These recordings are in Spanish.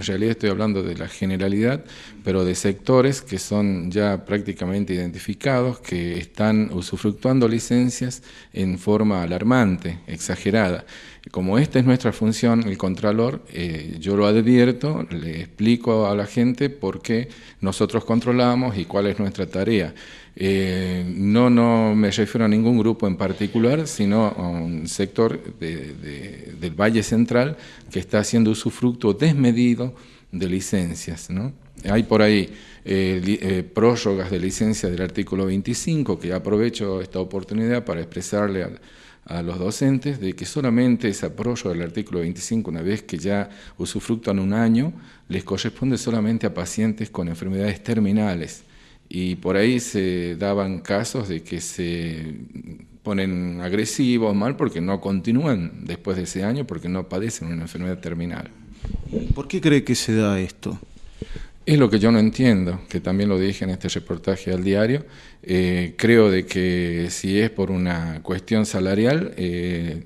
en realidad estoy hablando de la generalidad, pero de sectores que son ya prácticamente identificados, que están usufructuando licencias en forma alarmante, exagerada. Como esta es nuestra función, el Contralor, eh, yo lo advierto, le explico a la gente por qué nosotros controlamos y cuál es nuestra tarea. Eh, no, no me refiero a ningún grupo en particular, sino a un sector del Valle Central que está haciendo usufructo desmedido de licencias. Hay por ahí eh, eh, prórrogas de licencias del artículo 25, que aprovecho esta oportunidad para expresarle a, a los docentes de que solamente esa prórroga del artículo 25, una vez que ya usufructan un año, les corresponde solamente a pacientes con enfermedades terminales. Y por ahí se daban casos de que se ponen agresivos, mal, porque no continúan después de ese año, porque no padecen una enfermedad terminal. ¿Por qué cree que se da esto? Es lo que yo no entiendo, que también lo dije en este reportaje al diario. Eh, creo de que si es por una cuestión salarial, eh,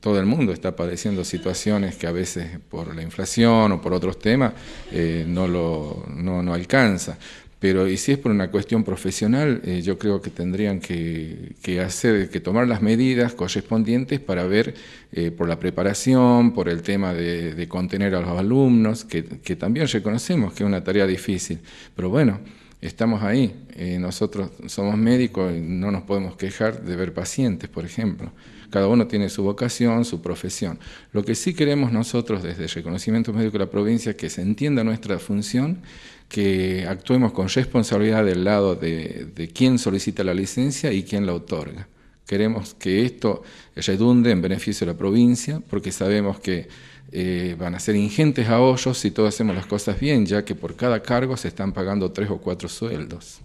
todo el mundo está padeciendo situaciones que a veces por la inflación o por otros temas eh, no, lo, no, no alcanza. Pero y si es por una cuestión profesional, eh, yo creo que tendrían que, hacer, que tomar las medidas correspondientes para ver eh, por la preparación, por el tema de, contener a los alumnos, que, que también reconocemos que es una tarea difícil. Pero bueno, estamos ahí. Eh, nosotros somos médicos y no nos podemos quejar de ver pacientes, por ejemplo. Cada uno tiene su vocación, su profesión. Lo que sí queremos nosotros desde el reconocimiento médico de la provincia es que se entienda nuestra función, que actuemos con responsabilidad del lado de, de quien solicita la licencia y quien la otorga. Queremos que esto redunde en beneficio de la provincia, porque sabemos que eh, van a ser ingentes ahorros si todos hacemos las cosas bien, ya que por cada cargo se están pagando tres o cuatro sueldos.